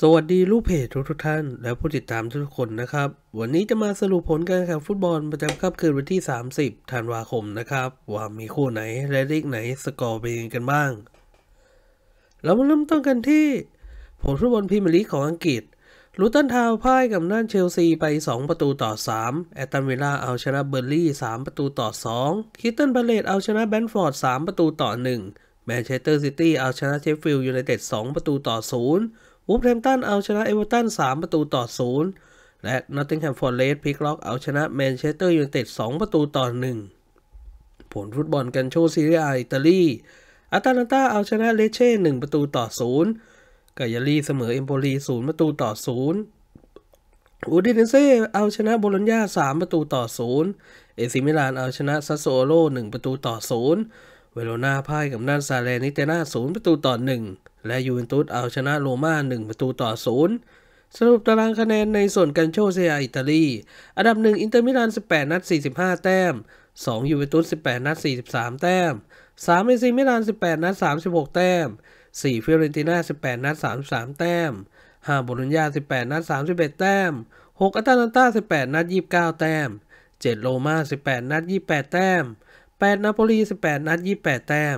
สวัสดีลูกเพจทุกทุกท่าน และผู้ติดตามทุกคนนะครับ วันนี้จะมาสรุปผลการแข่งฟุตบอลประจำคัำคืนวันที่ 30ธันวาคมนะครับ ว่ามีคู่ไหน และลีกไหนสกอร์เป็นกันบ้าง เรามาเริ่มต้นกันที่ผลฟุตบอลพรีเมียร์ลีกของอังกฤษลูตันทาวพ่ายกับน่านเชลซีไป 2 ประตูต่อ 3 แอตันวิลล่าเอาชนะเบอร์ลี่3ประตูต่อ2คิตตันพาเลตเอาชนะแบนฟอร์ด3ประตูต่อ 1แมนเชสเตอร์ซิตี้เอาชนะเชฟฟิลด์ยูไนเต็ด2ประตูต่อ0ูฟแฮมตันเอาชนะเอเวอร์ตัน3 ประตูต่อ0และนอตติงแฮมฟอร์เรสพิกล็อก เอาชนะแมนเชสเตอร์ยูไนเต็ด2 ประตูต่อ 1 ผลฟุตบอลกันโชซีเรียอิตาลีอาตาลันตาเอาชนะเลเช่1ประตูต่อ 0กายาลีเสมอเอมโปลี0 ประตูต่อ0อูดินเซ่เอาชนะโบโลญญา 3 ประตูต่อ0เอซิมิลานเอาชนะซัสโซโล 1 ประตูต่อ0เวโรนาพ่ายกับนัานซาเลนิเตนา0ประตูต่อ 1และยูเวนตุสเอาชนะโรม่า1 ประตูต่อ 0 สรุปตารางคะแนนในส่วนกันโชเซียอิตาลีอันดับ 1 อินเตอร์มิลาน18 นัด 45 แต้ม 2ยูเวนตุส18 นัด 43 แต้ม3เอซิมิลาน18 นัด 36 แต้ม 4 ฟิโรนติน่า18 นัด 33 แต้ม5โบรุญญา18 นัด 31 แต้ม 6อัตาลันตา18 นัด 29 แต้ม 7 โรม่า18 นัด 28 แต้ม8นาโปลี18นัด28 แต้ม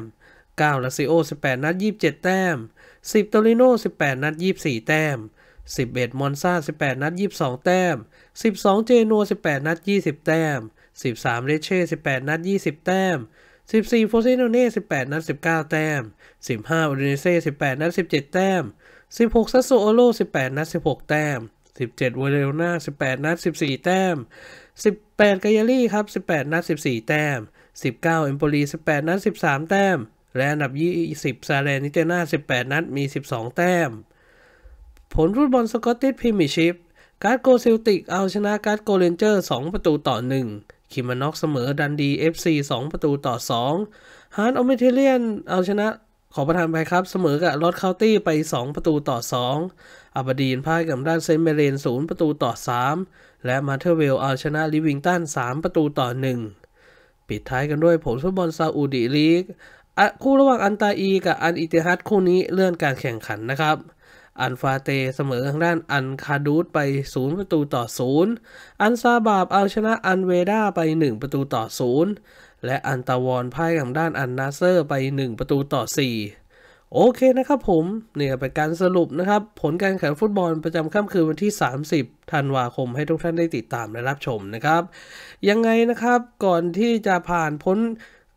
9ลาซิโอ18 นัด27 แต้ม 10โตริโน18 นัด24แต้ม11มอนซา18 นัด22แต้ม12เจนัว18นัด20แต้ม13เรเช่18นัด20แต้ม14โฟเซโนเน่18 นัด 19แต้ม15อูรินเซ่18นัด17 แต้ม 16ซัสโซโอโล18นัด16 แต้ม17วอเรโรนา18 นัด 14 แต้ม 18กายารี่ครับ18นัด14 แต้ม19เอมโปลี18 นัด 13 แต้มและอันดับ 20 ซาเลนิเตนา 18 นัดมี 12 แต้ม ผลฟุตบอลสกอตติชพรีเมียร์ชิพการ์ดโกเซลติกเอาชนะการ์ดโกเรนเจอร์ 2 ประตูต่อ1คิมานอกเสมอดันดี FC 2ประตูต่อ2ฮาร์ดออเมเทเลียน เอาชนะ ขอประทานไปครับเสมอกับลอตเคานตี้ ไป 2 ประตูต่อ 2 อับดีนพ่ายกับด้านเซนเมเรน0 ประตูต่อ 3 และมาเทอร์เวลเอาชนะลิวิงตัน3 ประตูต่อ 1 ปิดท้ายกันด้วยผลฟุตบอลซาอุดีลีกคู่ระหว่างอันตาอีกับอันอิติฮัดคู่นี้เลื่อนการแข่งขันนะครับ อันฟาเตเสมอทางด้านอันคาดูดไป 0 ประตูต่อ 0 อันซาบาบเอาชนะอันเวด้าไป 1 ประตูต่อ 0 และอันตาวอนพ่ายกับด้านอันนาเซอร์ไป 1 ประตูต่อ 4 โอเคนะครับผมเนี่ยเป็นการสรุปนะครับ ผลการแข่งฟุตบอลประจำค่ำคืนวันที่ 30ธันวาคมให้ทุกท่านได้ติดตามและรับชมนะครับยังไงนะครับก่อนที่จะผ่านพ้น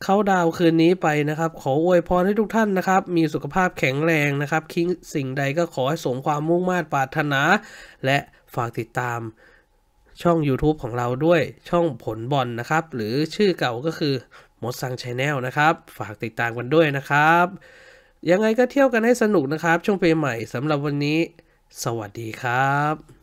เขาดาวคืนนี้ไปนะครับ ขออวยพรให้ทุกท่านนะครับ มีสุขภาพแข็งแรงนะครับ คิงสิ่งใดก็ขอให้สมความมุ่งมา่ปรารถนา และฝากติดตามช่อง YouTube ของเราด้วย ช่องผลบอลนนะครับ หรือชื่อเก่าก็คือมดซังชาแนลนะครับ ฝากติดตามกันด้วยนะครับ ยังไงก็เที่ยวกันให้สนุกนะครับ ช่วงปีใหม่สำหรับวันนี้ สวัสดีครับ